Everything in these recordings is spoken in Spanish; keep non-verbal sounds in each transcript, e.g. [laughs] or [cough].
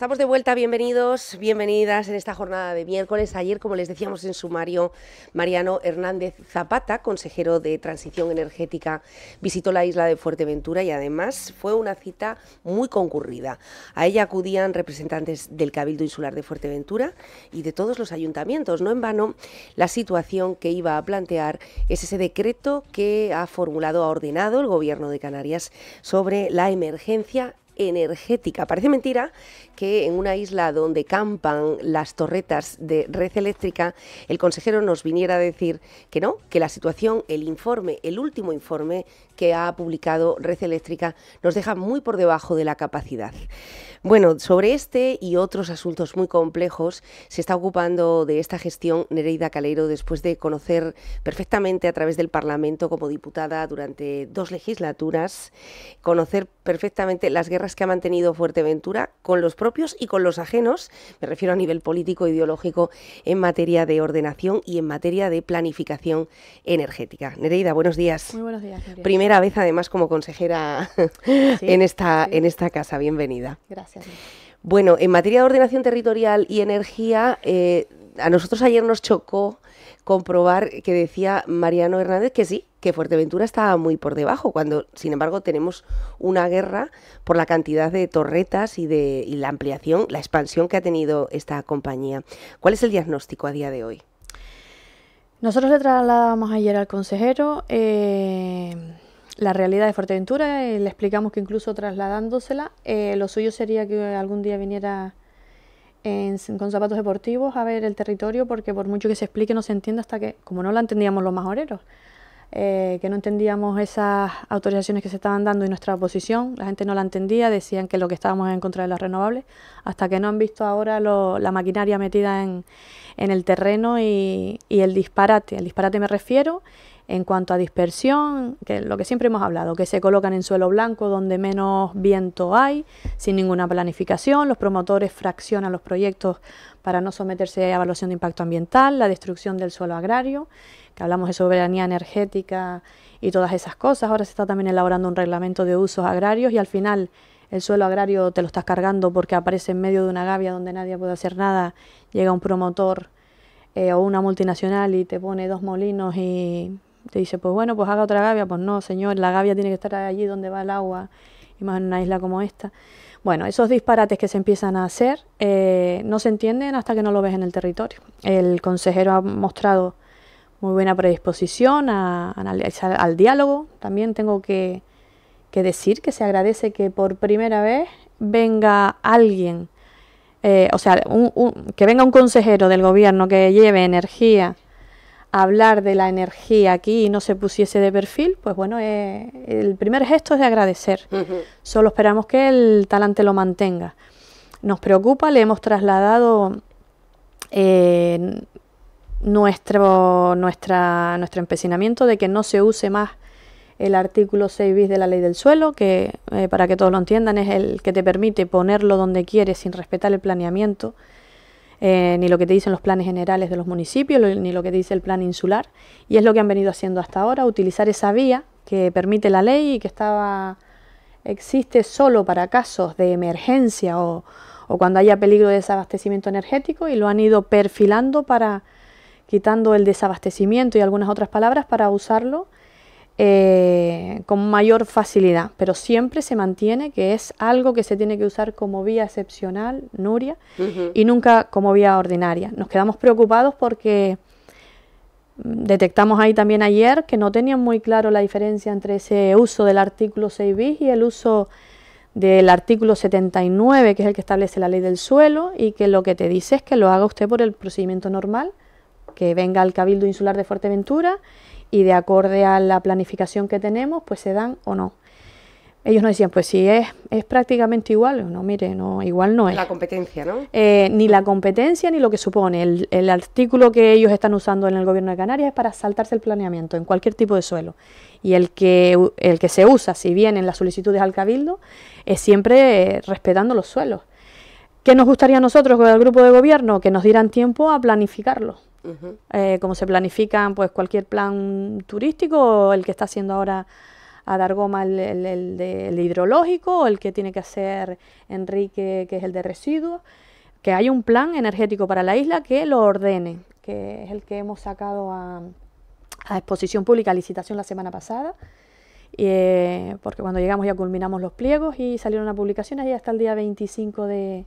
estamos de vuelta, bienvenidos, bienvenidas en esta jornada de miércoles. Ayer, como les decíamos en sumario, Mariano Hernández Zapata, consejero de Transición Energética, visitó la isla de Fuerteventura y además fue una cita muy concurrida. A ella acudían representantes del Cabildo Insular de Fuerteventura y de todos los ayuntamientos. No en vano, la situación que iba a plantear es ese decreto que ha formulado, ha ordenado el Gobierno de Canarias sobre la emergencia energética. Parece mentira que en una isla donde campan las torretas de red eléctrica, el consejero nos viniera a decir que no, que la situación, el informe, el último informe que ha publicado Red Eléctrica nos deja muy por debajo de la capacidad. Bueno, sobre este y otros asuntos muy complejos se está ocupando de esta gestión Nereida Calero después de conocer perfectamente a través del Parlamento como diputada durante dos legislaturas, conocer perfectamente las guerras que ha mantenido Fuerteventura con los propios y con los ajenos, me refiero a nivel político, ideológico, en materia de ordenación y en materia de planificación energética. Nereida, buenos días. Muy buenos días. Primera vez además como consejera [laughs] en, esta, en esta casa, bienvenida. Gracias. Bueno, en materia de ordenación territorial y energía, eh, a nosotros ayer nos chocó comprobar que decía Mariano Hernández que sí, que Fuerteventura estaba muy por debajo, cuando sin embargo tenemos una guerra por la cantidad de torretas y de la ampliación, la expansión que ha tenido esta compañía. ¿Cuál es el diagnóstico a día de hoy? Nosotros le trasladamos ayer al consejero eh, la realidad de Fuerteventura, eh, le explicamos que incluso trasladándosela, eh, lo suyo sería que algún día viniera en, con zapatos deportivos a ver el territorio porque por mucho que se explique no se entiende hasta que, como no lo entendíamos los majoreros, eh, que no entendíamos esas autorizaciones que se estaban dando y nuestra oposición, la gente no la entendía, decían que lo que estábamos en contra de las renovables, hasta que no han visto ahora la maquinaria metida en, en el terreno y, y el disparate. Al disparate me refiero en cuanto a dispersión, que lo que siempre hemos hablado, que se colocan en suelo blanco donde menos viento hay, sin ninguna planificación, los promotores fraccionan los proyectos para no someterse a evaluación de impacto ambiental, la destrucción del suelo agrario, que hablamos de soberanía energética y todas esas cosas. Ahora se está también elaborando un reglamento de usos agrarios y al final el suelo agrario te lo estás cargando porque aparece en medio de una gavia donde nadie puede hacer nada, llega un promotor eh, o una multinacional y te pone dos molinos y te dice, pues bueno, pues haga otra gavia. Pues no, señor, la gavia tiene que estar allí donde va el agua, y más en una isla como esta. Bueno, esos disparates que se empiezan a hacer eh, no se entienden hasta que no lo ves en el territorio. El consejero ha mostrado muy buena predisposición al diálogo. También tengo que, decir que se agradece que por primera vez venga alguien, eh, o sea, que venga un consejero del gobierno que lleve energía hablar de la energía aquí y no se pusiese de perfil, pues bueno, eh, el primer gesto es de agradecer. Solo esperamos que el talante lo mantenga. Nos preocupa, le hemos trasladado eh, nuestro, nuestra, nuestro empecinamiento de que no se use más el artículo 6 bis de la ley del suelo, que eh, para que todos lo entiendan es el que te permite ponerlo donde quieres sin respetar el planeamiento eh, ni lo que te dicen los planes generales de los municipios, ni lo que te dice el plan insular. Y es lo que han venido haciendo hasta ahora, utilizar esa vía que permite la ley y que estaba, existe solo para casos de emergencia o, o cuando haya peligro de desabastecimiento energético y lo han ido perfilando para quitando el desabastecimiento y algunas otras palabras para usarlo eh, con mayor facilidad, pero siempre se mantiene que es algo que se tiene que usar como vía excepcional, Nuria, y nunca como vía ordinaria. Nos quedamos preocupados porque mm, detectamos ahí también ayer que no tenían muy claro la diferencia entre ese uso del artículo 6 bis y el uso del artículo 79, que es el que establece la ley del suelo, y que lo que te dice es que lo haga usted por el procedimiento normal, que venga al Cabildo Insular de Fuerteventura y de acorde a la planificación que tenemos, pues se dan o no. Ellos nos decían, pues si es, es prácticamente igual, no, mire, no, igual no es. La competencia, ¿no? Eh, ni la competencia ni lo que supone. El, artículo que ellos están usando en el gobierno de Canarias es para saltarse el planeamiento en cualquier tipo de suelo. Y el que, el que se usa, si bien en las solicitudes al cabildo, es siempre eh, respetando los suelos. ¿Qué nos gustaría a nosotros con el grupo de gobierno? Que nos dieran tiempo a planificarlo. Eh, como se planifican pues cualquier plan turístico, o el que está haciendo ahora a dar el, hidrológico, o el que tiene que hacer Enrique, que es el de residuos, que hay un plan energético para la isla que lo ordene, que es el que hemos sacado a, exposición pública, licitación la semana pasada. Eh, porque cuando llegamos ya culminamos los pliegos y salieron las publicaciones y hasta el día 25 de,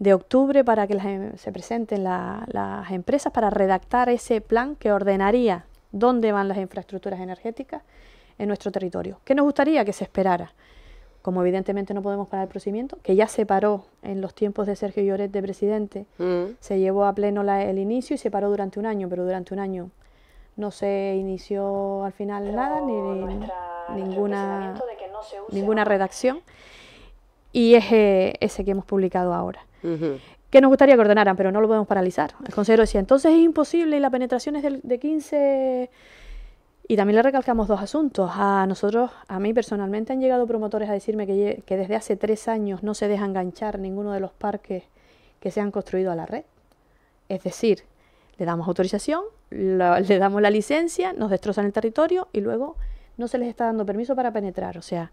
de octubre para que em, se presenten las empresas para redactar ese plan que ordenaría dónde van las infraestructuras energéticas en nuestro territorio. ¿Qué nos gustaría que se esperara? Como evidentemente no podemos parar el procedimiento, que ya se paró en los tiempos de Sergio Lloret de presidente, mm. se llevó a pleno el inicio y se paró durante un año, pero durante un año no se inició al final nada, ni, ninguna, ninguna redacción y ese, eh, ese que hemos publicado ahora. Que nos gustaría que ordenaran, pero no lo podemos paralizar. El consejero decía, entonces es imposible y la penetración es de, 15... Y también le recalcamos dos asuntos. A nosotros, a mí personalmente, han llegado promotores a decirme que, desde hace tres años no se deja enganchar ninguno de los parques que se han construido a la red. Es decir, le damos autorización, [laughs] le damos la licencia, nos destrozan el territorio y luego no se les está dando permiso para penetrar. O sea,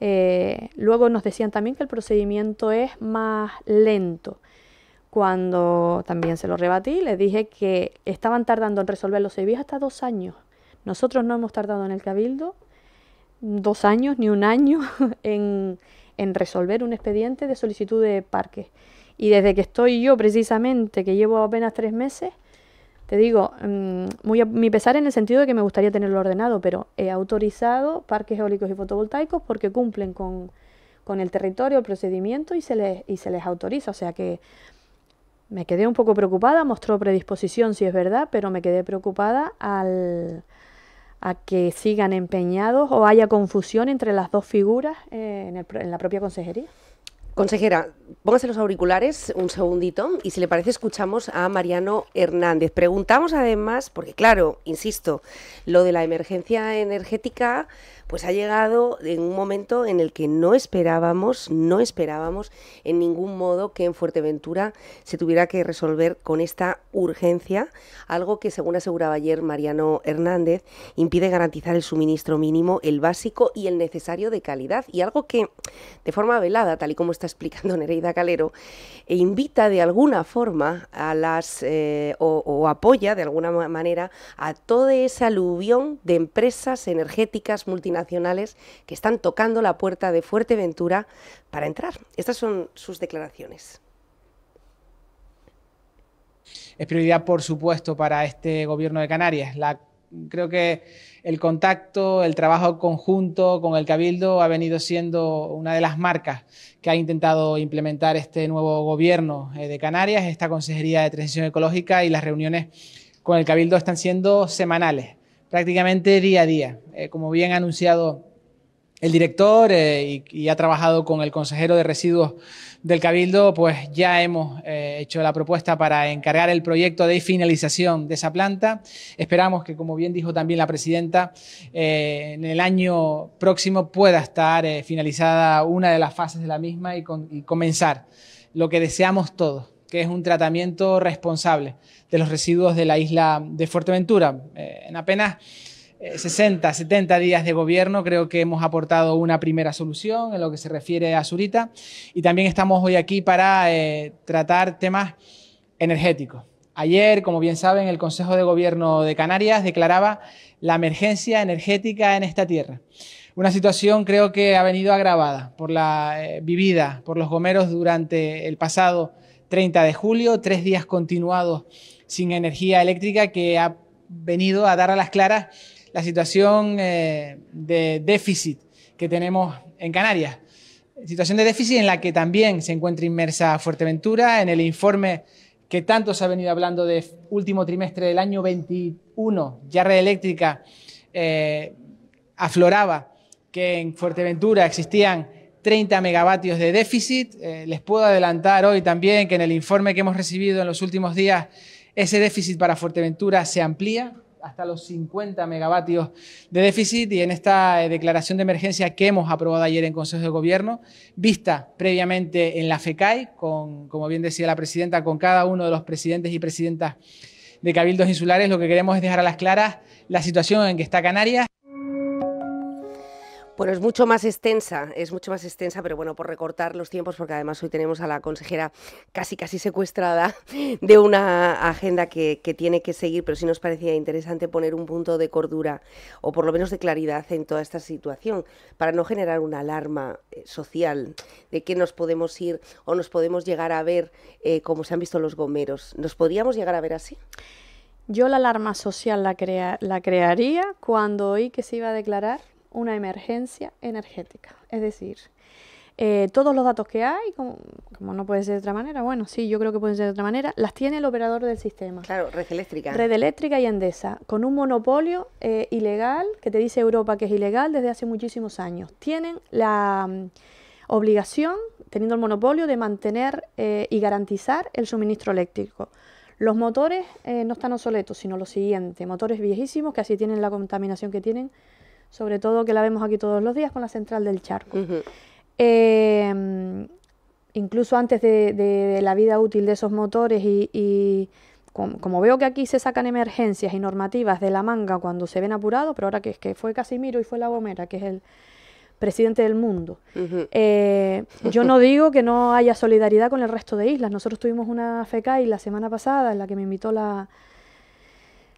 eh, luego nos decían también que el procedimiento es más lento. Cuando también se lo rebatí, les dije que estaban tardando en resolver los seis hasta dos años. Nosotros no hemos tardado en el cabildo dos años ni un año [laughs] en, en resolver un expediente de solicitud de parques. Y desde que estoy yo precisamente, que llevo apenas tres meses, te digo, mm, muy a mi pesar en el sentido de que me gustaría tenerlo ordenado, pero he autorizado parques eólicos y fotovoltaicos porque cumplen con, con el territorio, el procedimiento y se, les, y se les autoriza. O sea que me quedé un poco preocupada, mostró predisposición, si es verdad, pero me quedé preocupada al, a que sigan empeñados o haya confusión entre las dos figuras eh, en, en la propia consejería. Consejera, póngase los auriculares un segundito y si le parece escuchamos a Mariano Hernández. Preguntamos además, porque claro, insisto, lo de la emergencia energética, pues ha llegado en un momento en el que no esperábamos, no esperábamos en ningún modo que en Fuerteventura se tuviera que resolver con esta urgencia, algo que según aseguraba ayer Mariano Hernández, impide garantizar el suministro mínimo, el básico y el necesario de calidad, y algo que de forma velada, tal y como está explicando [laughs] Nereida Calero, e invita de alguna forma a las eh, o, o apoya de alguna manera a toda esa aluvión de empresas energéticas multinacionales Nacionales que están tocando la puerta de Fuerteventura para entrar. Estas son sus declaraciones. Es prioridad, por supuesto, para este gobierno de Canarias. La, creo que el contacto, el trabajo conjunto con el Cabildo ha venido siendo una de las marcas que ha intentado implementar este nuevo gobierno eh, de Canarias, esta Consejería de Transición Ecológica y las reuniones con el Cabildo están siendo semanales prácticamente día a día. Eh, como bien ha anunciado el director eh, y, ha trabajado con el consejero de residuos del Cabildo, pues ya hemos eh, hecho la propuesta para encargar el proyecto de finalización de esa planta. Esperamos que, como bien dijo también la presidenta, en el año próximo pueda estar finalizada una de las fases de la misma y comenzar lo que deseamos todos, que es un tratamiento responsable de los residuos de la isla de Fuerteventura. Eh, en apenas 60, eh, 70 días de gobierno, creo que hemos aportado una primera solución en lo que se refiere a Zurita y también estamos hoy aquí para eh, tratar temas energéticos. Ayer, como bien saben, el Consejo de Gobierno de Canarias declaraba la emergencia energética en esta tierra. Una situación creo que ha venido agravada por la vivida por los gomeros durante el pasado 30 de julio, tres días continuados sin energía eléctrica que ha venido a dar a las claras la situación eh, de déficit que tenemos en Canarias. Situación de déficit en la que también se encuentra inmersa Fuerteventura. En el informe que tanto se ha venido hablando de último trimestre del año 21, ya Red Eléctrica eh, afloraba que en Fuerteventura existían 30 megavatios de déficit. Eh, les puedo adelantar hoy también que en el informe que hemos recibido en los últimos días, ese déficit para Fuerteventura se amplía hasta los 50 megavatios de déficit y en esta eh, declaración de emergencia que hemos aprobado ayer en Consejo de Gobierno, vista previamente en la FECAI, con, como bien decía la presidenta, con cada uno de los presidentes y presidentas de Cabildos Insulares, lo que queremos es dejar a las claras la situación en que está Canarias. Bueno, es mucho más extensa, es mucho más extensa, pero bueno, por recortar los tiempos, porque además hoy tenemos a la consejera casi casi secuestrada [laughs] de una agenda que, tiene que seguir, pero sí nos parecía interesante poner un punto de cordura o por lo menos de claridad en toda esta situación, para no generar una alarma eh, social de que nos podemos ir o nos podemos llegar a ver eh, como se han visto los gomeros. ¿Nos podríamos llegar a ver así? Yo la alarma social la, crea la crearía cuando oí que se iba a declarar una emergencia energética. Es decir, eh, todos los datos que hay, como, no puede ser de otra manera, bueno, sí, yo creo que pueden ser de otra manera, las tiene el operador del sistema. Claro, Red Eléctrica. Red Eléctrica y Endesa, con un monopolio eh, ilegal que te dice Europa que es ilegal desde hace muchísimos años. Tienen la mm, obligación, teniendo el monopolio, de mantener eh, y garantizar el suministro eléctrico. Los motores no están obsoletos, sino lo siguiente, motores viejísimos que así tienen la contaminación que tienen sobre todo que la vemos aquí todos los días con la central del charco. Em, incluso antes de, la vida útil de esos motores y, como, veo que aquí se sacan emergencias y normativas de la manga cuando se ven apurados, pero ahora que, es que fue Casimiro y fue La Gomera, que es el presidente del mundo. Eh, yo no digo que no haya solidaridad con el resto de islas. Nosotros tuvimos una y la semana pasada en la que me invitó la,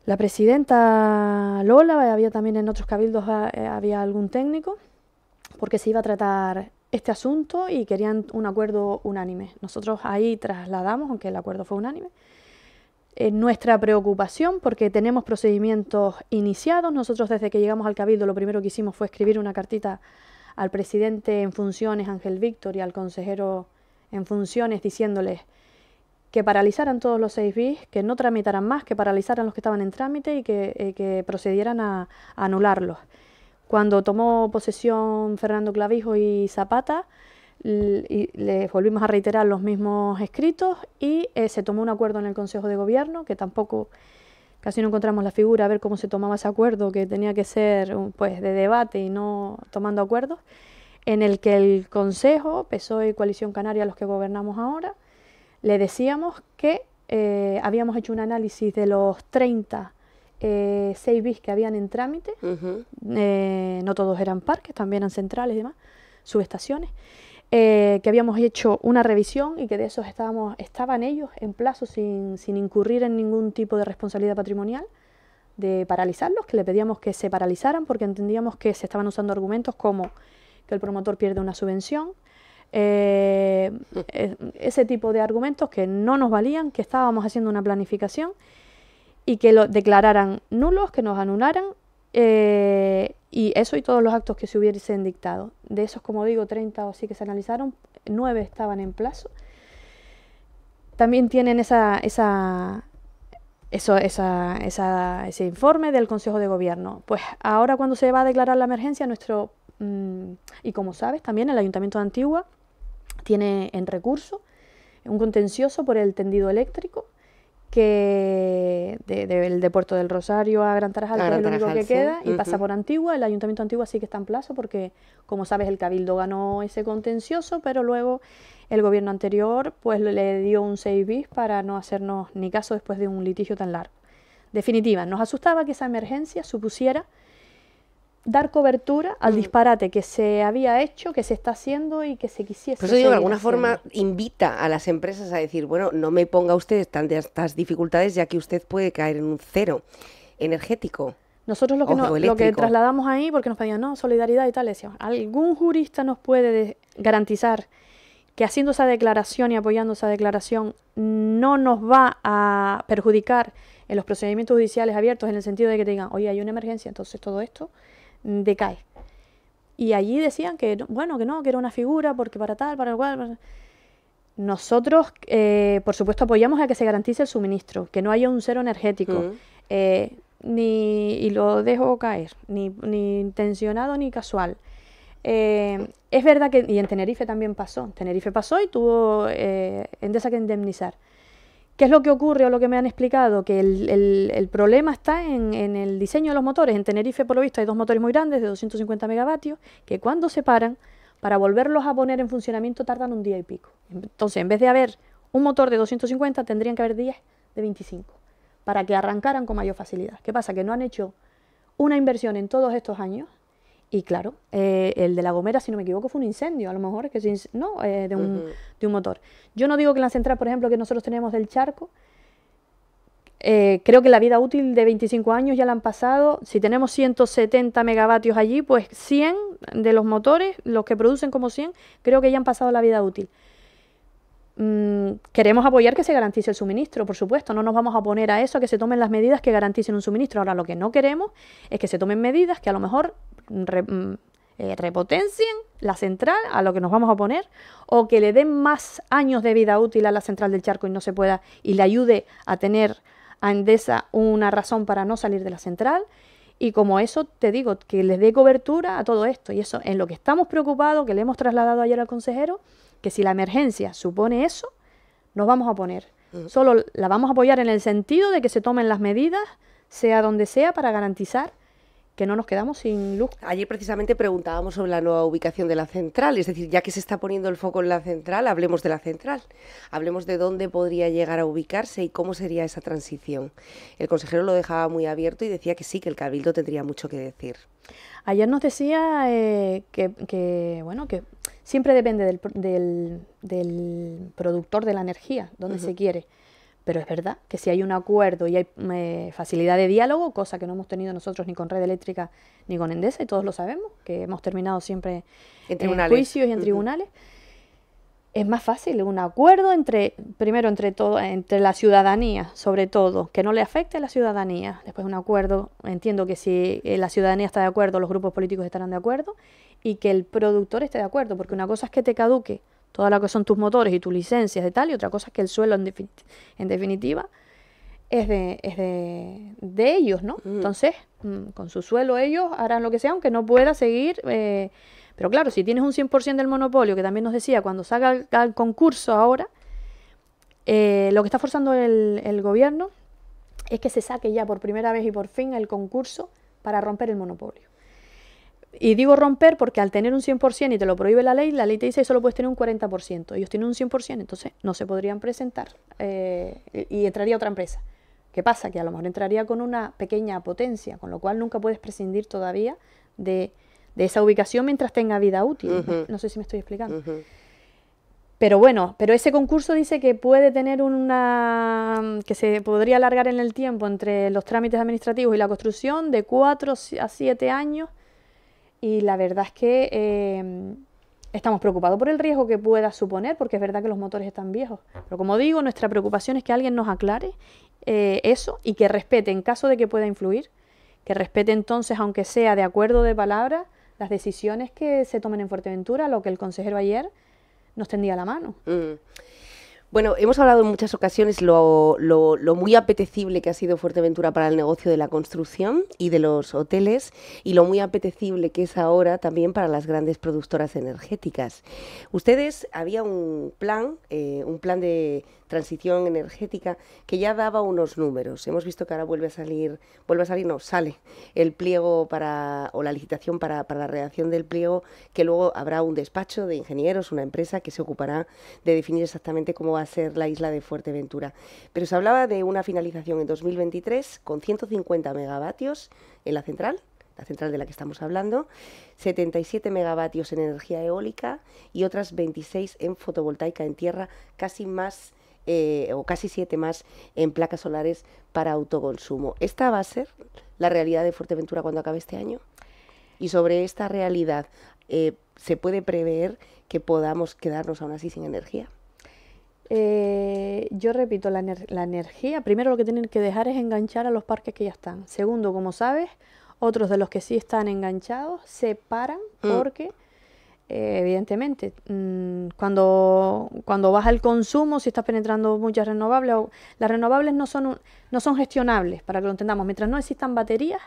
la presidenta Lola, eh, había también en otros cabildos eh, había algún técnico, porque se iba a tratar este asunto y querían un acuerdo unánime. Nosotros ahí trasladamos, aunque el acuerdo fue unánime, eh, nuestra preocupación porque tenemos procedimientos iniciados. Nosotros desde que llegamos al Cabildo lo primero que hicimos fue escribir una cartita al presidente en funciones, Ángel Víctor, y al consejero en funciones diciéndoles que paralizaran todos los seis bis, que no tramitaran más, que paralizaran los que estaban en trámite y que, eh, procedieran a, anularlos. Cuando tomó posesión Fernando Clavijo y Zapata, les volvimos a reiterar los mismos escritos y eh, se tomó un acuerdo en el Consejo de Gobierno, que tampoco casi no encontramos la figura, a ver cómo se tomaba ese acuerdo, que tenía que ser pues de debate y no tomando acuerdos, en el que el Consejo, PSOE y Coalición Canaria, los que gobernamos ahora, le decíamos que eh, habíamos hecho un análisis de los 30 eh, bis que habían en trámite, eh, no todos eran parques, también eran centrales y demás, subestaciones, eh, que habíamos hecho una revisión y que de esos estábamos, estaban ellos en plazo sin, sin incurrir en ningún tipo de responsabilidad patrimonial, de paralizarlos, que le pedíamos que se paralizaran porque entendíamos que se estaban usando argumentos como que el promotor pierde una subvención, eh, ese tipo de argumentos que no nos valían, que estábamos haciendo una planificación y que lo declararan nulos, que nos anularan eh, y eso y todos los actos que se hubiesen dictado. De esos, como digo, 30 o sí que se analizaron, 9 estaban en plazo. También tienen esa, esa, eso, ese informe del Consejo de Gobierno. Pues ahora cuando se va a declarar la emergencia, nuestro, mm, y como sabes, también el Ayuntamiento de Antigua tiene en recurso un contencioso por el tendido eléctrico que de, Puerto del Rosario a Gran Tarajal, que es el único que queda, y pasa por Antigua. El Ayuntamiento Antigua sí que está en plazo porque, como sabes, el Cabildo ganó ese contencioso, pero luego el gobierno anterior pues le dio un 6 bis para no hacernos ni caso después de un litigio tan largo. Definitiva, nos asustaba que esa emergencia supusiera dar cobertura al mm. disparate que se había hecho, que se está haciendo y que se quisiese. Pero eso de alguna forma invita a las empresas a decir, bueno, no me ponga usted tantas dificultades ya que usted puede caer en un cero energético. Nosotros lo que, lo que trasladamos ahí, porque nos pedían, no, solidaridad y tal, decíamos, ¿algún jurista nos puede garantizar que haciendo esa declaración y apoyando esa declaración no nos va a perjudicar en los procedimientos judiciales abiertos en el sentido de que te digan, oye, hay una emergencia, entonces todo esto decae. Y allí decían que, bueno, que no, que era una figura, porque para tal, para cual. Nosotros, eh, por supuesto, apoyamos a que se garantice el suministro, que no haya un cero energético. Eh, ni, y lo dejo caer, ni, intencionado ni casual. Eh, es verdad que, y en Tenerife también pasó, Tenerife pasó y tuvo en Endesa que indemnizar. ¿Qué es lo que ocurre o lo que me han explicado? Que el, problema está en, en, el diseño de los motores. En Tenerife, por lo visto, hay dos motores muy grandes de 250 megavatios que cuando se paran, para volverlos a poner en funcionamiento tardan un día y pico. Entonces, en vez de haber un motor de 250, tendrían que haber 10 de 25 para que arrancaran con mayor facilidad. ¿Qué pasa? Que no han hecho una inversión en todos estos años y claro, eh, el de La Gomera, si no me equivoco, fue un incendio, a lo mejor, que no, eh, de, un, motor. Yo no digo que la central, por ejemplo, que nosotros tenemos del charco, eh, creo que la vida útil de 25 años ya la han pasado. Si tenemos 170 megavatios allí, pues 100 de los motores, los que producen como 100, creo que ya han pasado la vida útil. Mm, queremos apoyar que se garantice el suministro, por supuesto. No nos vamos a poner a eso, a que se tomen las medidas que garanticen un suministro. Ahora, lo que no queremos es que se tomen medidas que a lo mejor Mm, eh, repotencien la central a lo que nos vamos a poner o que le den más años de vida útil a la central del charco y no se pueda y le ayude a tener a Endesa una razón para no salir de la central y como eso te digo, que les dé cobertura a todo esto y eso en lo que estamos preocupados, que le hemos trasladado ayer al consejero, que si la emergencia supone eso, nos vamos a poner. Mm. Solo la vamos a apoyar en el sentido de que se tomen las medidas, sea donde sea, para garantizar que no nos quedamos sin luz. Ayer precisamente preguntábamos sobre la nueva ubicación de la central, es decir, ya que se está poniendo el foco en la central, hablemos de la central, hablemos de dónde podría llegar a ubicarse y cómo sería esa transición. El consejero lo dejaba muy abierto y decía que sí, que el cabildo tendría mucho que decir. Ayer nos decía eh, que, bueno, que siempre depende del, del productor de la energía, dónde se quiere. Pero es verdad que si hay un acuerdo y hay eh, facilidad de diálogo, cosa que no hemos tenido nosotros ni con Red Eléctrica ni con Endesa, y todos lo sabemos, que hemos terminado siempre en, juicios y en tribunales, es más fácil un acuerdo entre, primero entre, todo, entre la ciudadanía, sobre todo, que no le afecte a la ciudadanía. Después un acuerdo, entiendo que si eh, la ciudadanía está de acuerdo, los grupos políticos estarán de acuerdo, y que el productor esté de acuerdo, porque una cosa es que te caduque todo lo que son tus motores y tus licencias de tal, y otra cosa es que el suelo en, definitiva es de, ellos, ¿no? Mm. Entonces, mm, con su suelo ellos harán lo que sea, aunque no pueda seguir... Eh, pero claro, si tienes un 100% del monopolio, que también nos decía, cuando salga el, concurso ahora, eh, lo que está forzando el gobierno es que se saque ya por primera vez y por fin el concurso para romper el monopolio. Y digo romper porque al tener un 100% y te lo prohíbe la ley, la ley te dice que solo puedes tener un 40%. Ellos tienen un 100%, entonces no se podrían presentar eh, y entraría otra empresa. ¿Qué pasa? Que a lo mejor entraría con una pequeña potencia, con lo cual nunca puedes prescindir todavía de, esa ubicación mientras tenga vida útil. No sé si me estoy explicando. Pero bueno, pero ese concurso dice que puede tener una. que se podría alargar en el tiempo entre los trámites administrativos y la construcción de cuatro a siete años y la verdad es que em, estamos preocupados por el riesgo que pueda suponer, porque es verdad que los motores están viejos. Pero como digo, nuestra preocupación es que alguien nos aclare eh, eso y que respete, en caso de que pueda influir, que respete entonces, aunque sea de acuerdo de palabra, las decisiones que se tomen en Fuerteventura, lo que el consejero ayer nos tendía la mano. Mm. Bueno, hemos hablado en muchas ocasiones lo, muy apetecible que ha sido Fuerteventura para el negocio de la construcción y de los hoteles y lo muy apetecible que es ahora también para las grandes productoras energéticas. Ustedes, había un plan, eh, un plan de, transición energética, que ya daba unos números. Hemos visto que ahora vuelve a salir, vuelve a salir, no, sale el pliego para, o la licitación para, para la redacción del pliego, que luego habrá un despacho de ingenieros, una empresa que se ocupará de definir exactamente cómo va a ser la isla de Fuerteventura. Pero se hablaba de una finalización en 2023 con 150 megavatios en la central, la central de la que estamos hablando, 77 megavatios en energía eólica y otras 26 en fotovoltaica en tierra, casi más eh, o casi siete más en placas solares para autoconsumo. ¿Esta va a ser la realidad de Fuerteventura cuando acabe este año? Y sobre esta realidad, eh, ¿se puede prever que podamos quedarnos aún así sin energía? Eh, yo repito, la, energía, primero lo que tienen que dejar es enganchar a los parques que ya están. Segundo, como sabes, otros de los que sí están enganchados se paran mm. porque eh, evidentemente. Mm, cuando, cuando baja el consumo, si estás penetrando muchas renovables, o, las renovables no son, no son gestionables, para que lo entendamos. Mientras no existan baterías,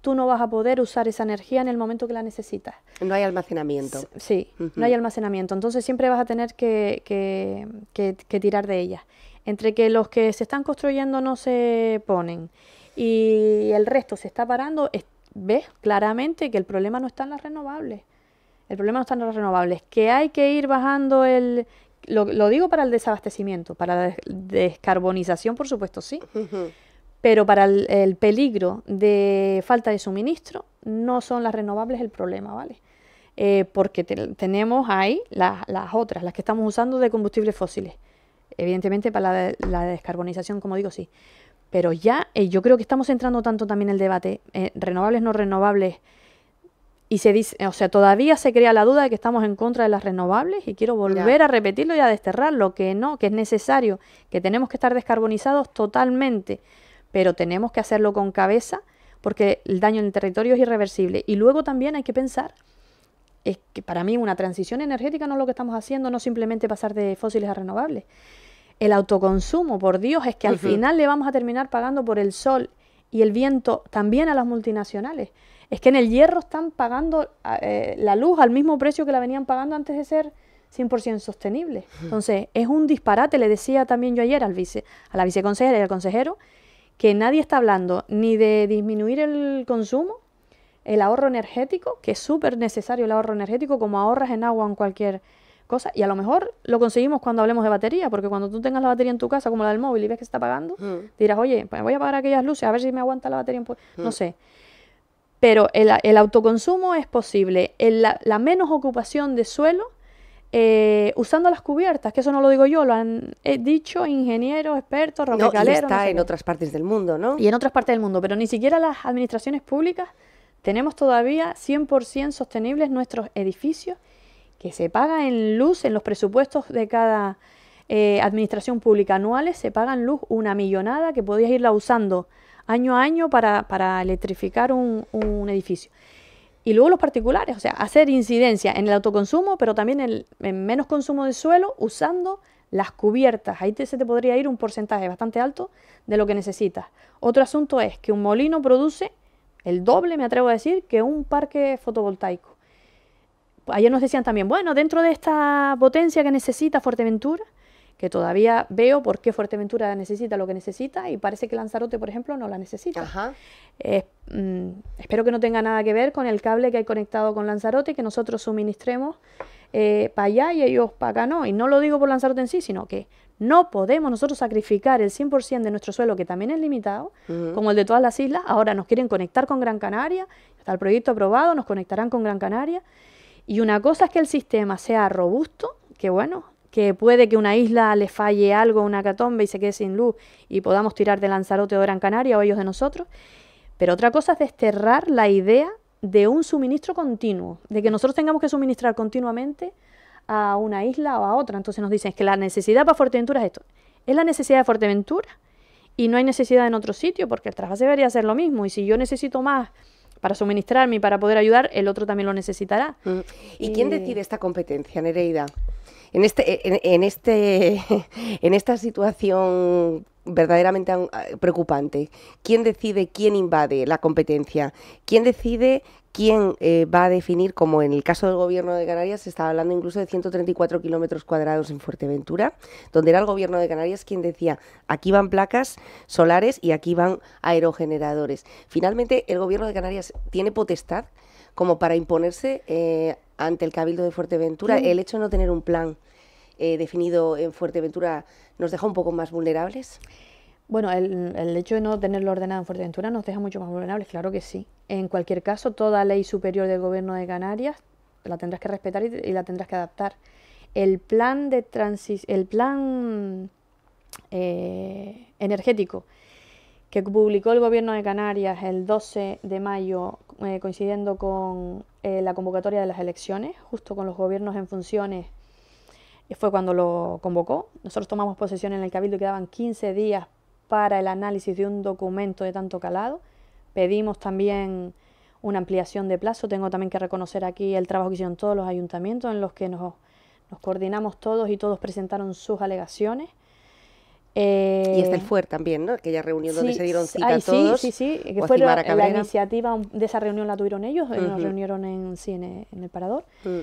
tú no vas a poder usar esa energía en el momento que la necesitas. No hay almacenamiento. sí, no hay almacenamiento. Entonces siempre vas a tener que, que, que, tirar de ellas. Entre que los que se están construyendo no se ponen y el resto se está parando, ves claramente que el problema no está en las renovables. El problema no están las renovables. Que hay que ir bajando el... Lo, digo para el desabastecimiento, para la descarbonización, por supuesto, sí. Pero para el, peligro de falta de suministro, no son las renovables el problema, ¿vale? Eh, porque tenemos ahí las, otras, las que estamos usando de combustibles fósiles. Evidentemente para la, descarbonización, como digo, sí. Pero ya eh, yo creo que estamos entrando tanto también en el debate, eh, renovables, no renovables, y se dice, o sea, todavía se crea la duda de que estamos en contra de las renovables y quiero volver a repetirlo y a desterrarlo, que no, que es necesario, que tenemos que estar descarbonizados totalmente, pero tenemos que hacerlo con cabeza porque el daño en el territorio es irreversible. Y luego también hay que pensar, es que para mí una transición energética no es lo que estamos haciendo, no simplemente pasar de fósiles a renovables. El autoconsumo, por Dios, es que al final le vamos a terminar pagando por el sol y el viento también a las multinacionales es que en el hierro están pagando eh, la luz al mismo precio que la venían pagando antes de ser 100% sostenible. Entonces, es un disparate, le decía también yo ayer al vice, a la viceconsejera y al consejero, que nadie está hablando ni de disminuir el consumo, el ahorro energético, que es súper necesario el ahorro energético, como ahorras en agua o en cualquier cosa, y a lo mejor lo conseguimos cuando hablemos de batería, porque cuando tú tengas la batería en tu casa, como la del móvil, y ves que está pagando, dirás, oye, pues voy a apagar aquellas luces, a ver si me aguanta la batería. No sé. Pero el, el autoconsumo es posible. la, menos ocupación de suelo eh, usando las cubiertas, que eso no lo digo yo, lo han dicho ingenieros, expertos, rompecaleros. está en otras partes del mundo, ¿no? Y en otras partes del mundo, pero ni siquiera las administraciones públicas tenemos todavía 100% sostenibles nuestros edificios que se paga en luz en los presupuestos de cada eh, administración pública anuales, se pagan luz una millonada que podías irla usando año a año para, electrificar un, edificio. Y luego los particulares, o sea, hacer incidencia en el autoconsumo, pero también el, en menos consumo de suelo usando las cubiertas. Ahí se te podría ir un porcentaje bastante alto de lo que necesitas. Otro asunto es que un molino produce el doble, me atrevo a decir, que un parque fotovoltaico. Ayer nos decían también, bueno, dentro de esta potencia que necesita Fuerteventura, que todavía veo por qué Fuerteventura necesita lo que necesita y parece que Lanzarote, por ejemplo, no la necesita. Mm, espero que no tenga nada que ver con el cable que hay conectado con Lanzarote, que nosotros suministremos eh, para allá y ellos para acá no. Y no lo digo por Lanzarote en sí, sino que no podemos nosotros sacrificar el 100% de nuestro suelo, que también es limitado, como el de todas las islas. Ahora nos quieren conectar con Gran Canaria, está el proyecto aprobado, nos conectarán con Gran Canaria. Y una cosa es que el sistema sea robusto, que bueno, que puede que una isla le falle algo, una catombe y se quede sin luz y podamos tirar de Lanzarote o de Gran Canaria o ellos de nosotros. Pero otra cosa es desterrar la idea de un suministro continuo, de que nosotros tengamos que suministrar continuamente a una isla o a otra. Entonces nos dicen que la necesidad para Fuerteventura es esto. Es la necesidad de Fuerteventura y no hay necesidad en otro sitio porque el trasvase debería ser lo mismo. Y si yo necesito más para suministrarme y para poder ayudar, el otro también lo necesitará. ¿Y, mm. ¿Y quién decide esta competencia, Nereida? en, este, en, este, [laughs] esta situación verdaderamente ah, preocupante, ¿quién decide quién invade la competencia? ¿Quién decide quién eh, va a definir, como en el caso del gobierno de Canarias, se estaba hablando incluso de 134 kilómetros cuadrados en Fuerteventura, donde era el gobierno de Canarias quien decía, aquí van placas solares y aquí van aerogeneradores. Finalmente, el gobierno de Canarias tiene potestad como para imponerse eh, ante el Cabildo de Fuerteventura. El hecho de no tener un plan eh, definido en Fuerteventura nos deja un poco más vulnerables. Bueno, el, hecho de no tenerlo ordenado en Fuerteventura nos deja mucho más vulnerables, claro que sí. En cualquier caso, toda ley superior del Gobierno de Canarias la tendrás que respetar y, la tendrás que adaptar. El plan de el plan eh, energético que publicó el Gobierno de Canarias el 12 de mayo, eh, coincidiendo con eh, la convocatoria de las elecciones, justo con los gobiernos en funciones, eh, fue cuando lo convocó. Nosotros tomamos posesión en el Cabildo y quedaban 15 días para el análisis de un documento de tanto calado. Pedimos también una ampliación de plazo. Tengo también que reconocer aquí el trabajo que hicieron todos los ayuntamientos en los que nos, nos coordinamos todos y todos presentaron sus alegaciones. Eh, y este fue también, ¿no? Aquella reunión donde se dieron cita todos. Sí, sí, sí. Que fue la, iniciativa de esa reunión la tuvieron ellos, eh, nos reunieron en, cine en, el, Parador. Mm.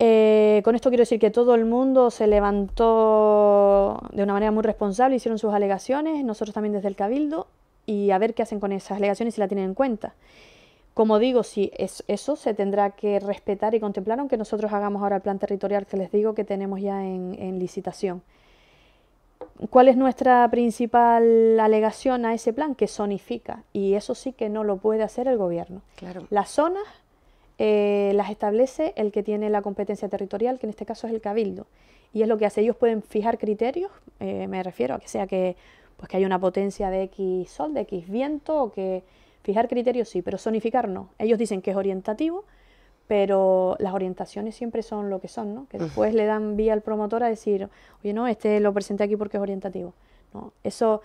Eh, con esto quiero decir que todo el mundo se levantó de una manera muy responsable, hicieron sus alegaciones, nosotros también desde el Cabildo, y a ver qué hacen con esas alegaciones y si la tienen en cuenta. Como digo, sí, eso se tendrá que respetar y contemplar, aunque nosotros hagamos ahora el plan territorial que les digo que tenemos ya en licitación. ¿Cuál es nuestra principal alegación a ese plan? Que zonifica, y eso sí que no lo puede hacer el gobierno. Claro. Las zonas eh, las establece el que tiene la competencia territorial, que en este caso es el cabildo, y es lo que hace. Ellos pueden fijar criterios, eh, me refiero a que sea que, pues que una potencia de X sol, de X viento, o que fijar criterios sí, pero zonificar no. Ellos dicen que es orientativo, pero las orientaciones siempre son lo que son, ¿no? Que después le dan vía al promotor a decir, oye, no, este lo presenté aquí porque es orientativo. ¿No? Eso,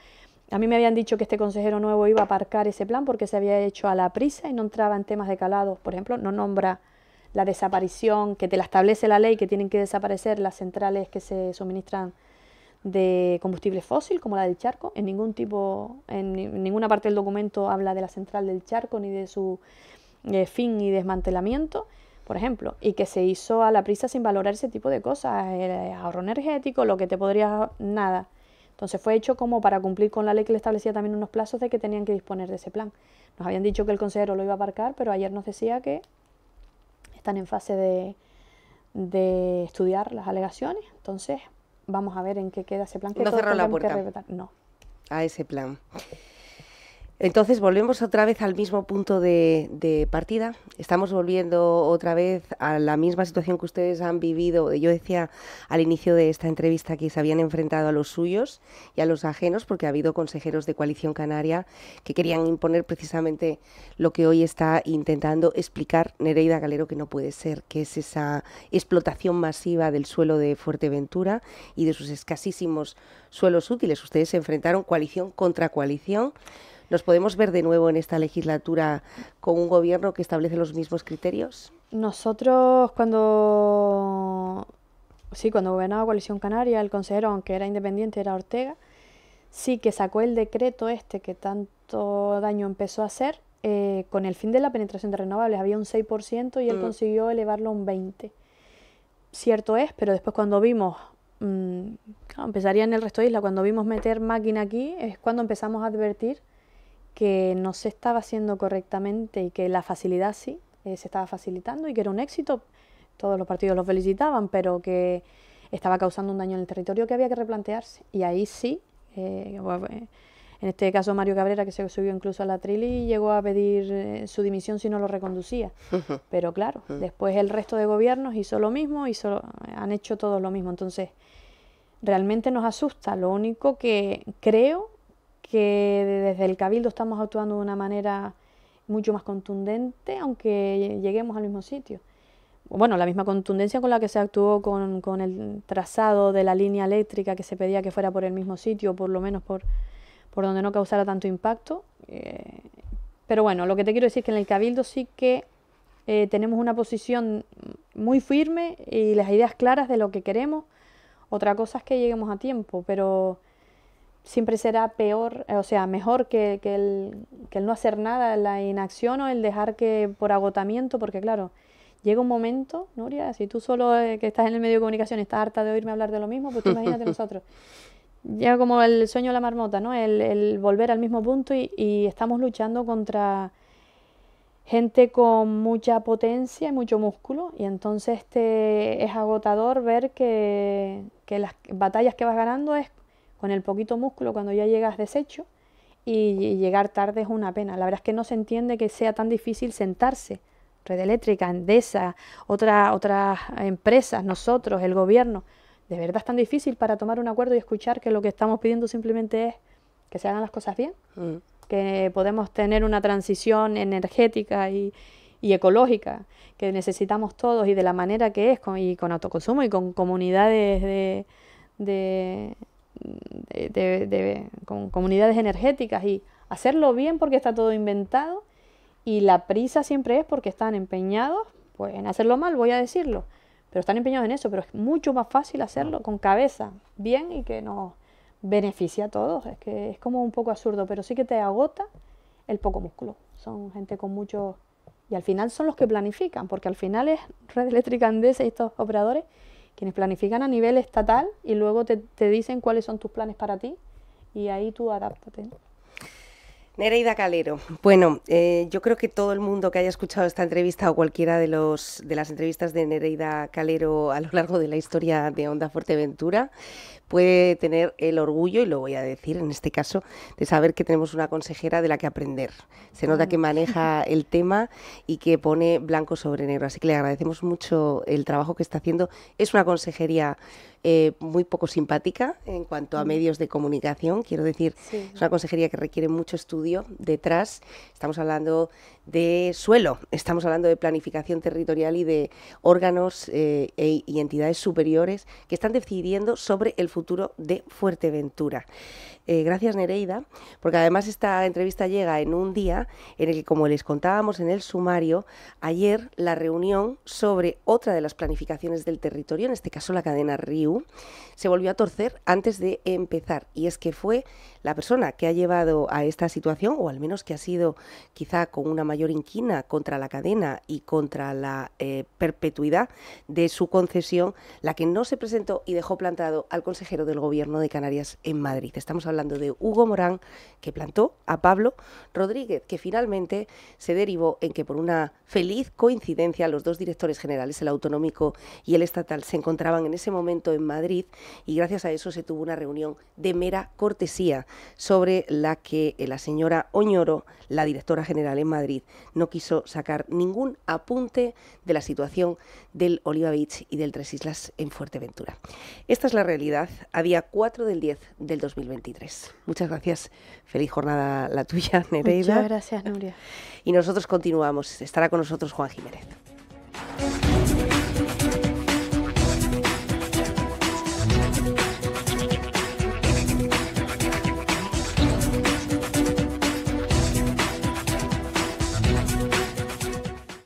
a mí me habían dicho que este consejero nuevo iba a aparcar ese plan porque se había hecho a la prisa y no entraba en temas de calado. Por ejemplo, no nombra la desaparición, que te la establece la ley, que tienen que desaparecer las centrales que se suministran de combustible fósil, como la del charco. En ningún tipo, en ninguna parte del documento habla de la central del charco ni de su eh, fin y desmantelamiento, por ejemplo, y que se hizo a la prisa sin valorar ese tipo de cosas, el eh, ahorro energético, lo que te podría nada. Entonces fue hecho como para cumplir con la ley que le establecía también unos plazos de que tenían que disponer de ese plan. Nos habían dicho que el consejero lo iba a aparcar, pero ayer nos decía que están en fase de, de estudiar las alegaciones. Entonces vamos a ver en qué queda ese plan. Que no cerró la puerta. no. A ese plan. Entonces volvemos otra vez al mismo punto de, partida. Estamos volviendo otra vez a la misma situación que ustedes han vivido. Yo decía al inicio de esta entrevista que se habían enfrentado a los suyos y a los ajenos, porque ha habido consejeros de coalición canaria que querían imponer precisamente lo que hoy está intentando explicar Nereida Galero que no puede ser, que es esa explotación masiva del suelo de Fuerteventura y de sus escasísimos suelos útiles. Ustedes se enfrentaron coalición contra coalición ¿Nos podemos ver de nuevo en esta legislatura con un gobierno que establece los mismos criterios? Nosotros cuando sí, cuando gobernaba Coalición Canaria, el consejero, aunque era independiente, era Ortega, sí que sacó el decreto este que tanto daño empezó a hacer eh, con el fin de la penetración de renovables. Había un 6% y él mm. consiguió elevarlo a un 20%. Cierto es, pero después cuando vimos, mm, empezaría en el resto de isla, cuando vimos meter máquina aquí, es cuando empezamos a advertir que no se estaba haciendo correctamente y que la facilidad sí eh, se estaba facilitando y que era un éxito. Todos los partidos lo felicitaban, pero que estaba causando un daño en el territorio que había que replantearse. Y ahí sí, eh, pues, en este caso Mario Cabrera, que se subió incluso a la tril y llegó a pedir eh, su dimisión si no lo reconducía. [laughs] Pero claro, después el resto de gobiernos hizo lo mismo, hizo, han hecho todos lo mismo. Entonces, realmente nos asusta. Lo único que creo que desde el Cabildo estamos actuando de una manera mucho más contundente, aunque lleguemos al mismo sitio. Bueno, la misma contundencia con la que se actuó con, el trazado de la línea eléctrica que se pedía que fuera por el mismo sitio, por lo menos por, por donde no causara tanto impacto. Eh, pero bueno, lo que te quiero decir es que en el Cabildo sí que eh, tenemos una posición muy firme y las ideas claras de lo que queremos. Otra cosa es que lleguemos a tiempo, pero siempre será peor, eh, o sea, mejor que, el, que, no hacer nada, la inacción o el dejar que por agotamiento, porque claro, llega un momento, Nuria, si tú solo eh, que estás en el medio de comunicación estás harta de oírme hablar de lo mismo, pues tú imagínate [laughs] nosotros. Llega como el sueño de la marmota, ¿no? El, volver al mismo punto y, estamos luchando contra gente con mucha potencia y mucho músculo y entonces es agotador ver que, que, las batallas que vas ganando es con el poquito músculo cuando ya llegas deshecho y llegar tarde es una pena. La verdad es que no se entiende que sea tan difícil sentarse. Red Eléctrica, Endesa, otra, otras empresas, nosotros, el gobierno. ¿De verdad es tan difícil para tomar un acuerdo y escuchar que lo que estamos pidiendo simplemente es que se hagan las cosas bien? Mm. Que podemos tener una transición energética y, ecológica que necesitamos todos y de la manera que es, y con autoconsumo y con comunidades de, eh, de, con comunidades energéticas y hacerlo bien porque está todo inventado y la prisa siempre es porque están empeñados pues, en hacerlo mal, voy a decirlo, pero están empeñados en eso, pero es mucho más fácil hacerlo con cabeza, bien y que nos beneficia a todos, es que es como un poco absurdo, pero sí que te agota el poco músculo, son gente con mucho... Y al final son los que planifican, porque al final es Red Eléctrica Andesa y estos operadores quienes planifican a nivel estatal y luego te, te dicen cuáles son tus planes para ti y ahí tú adáptate. Nereida Calero, bueno, eh, yo creo que todo el mundo que haya escuchado esta entrevista o cualquiera de, los, de las entrevistas de Nereida Calero a lo largo de la historia de Onda Fuerteventura puede tener el orgullo, y lo voy a decir en este caso, de saber que tenemos una consejera de la que aprender. Se nota que ah. maneja [laughs] el tema y que pone blanco sobre negro, así que le agradecemos mucho el trabajo que está haciendo. Es una consejería eh, muy poco simpática en cuanto a mm. medios de comunicación. Quiero decir, es una consejería que requiere mucho estudio detrás. Estamos hablando de suelo. Estamos hablando de planificación territorial y de órganos eh, e, y entidades superiores que están decidiendo sobre el futuro de Fuerteventura. Eh, gracias Nereida, porque además esta entrevista llega en un día en el que, como les contábamos en el sumario, ayer la reunión sobre otra de las planificaciones del territorio, en este caso la cadena RIU, se volvió a torcer antes de empezar. Y es que fue la persona que ha llevado a esta situación, o al menos que ha sido quizá con una mayor inquina contra la cadena y contra la eh, perpetuidad de su concesión, la que no se presentó y dejó plantado al consejero del Gobierno de Canarias en Madrid. Estamos hablando de Hugo Morán, que plantó a Pablo Rodríguez, que finalmente se derivó en que por una feliz coincidencia los dos directores generales, el autonómico y el estatal, se encontraban en ese momento en Madrid y gracias a eso se tuvo una reunión de mera cortesía sobre la que eh, la señora Oñoro, la directora general en Madrid, no quiso sacar ningún apunte de la situación del Oliva Beach y del Tres Islas en Fuerteventura. Esta es la realidad a día 4 del 10 del 2023. Muchas gracias. Feliz jornada la tuya, [laughs] Nereida. Muchas gracias, Nuria. Y nosotros continuamos. Estará con nosotros Juan Jiménez.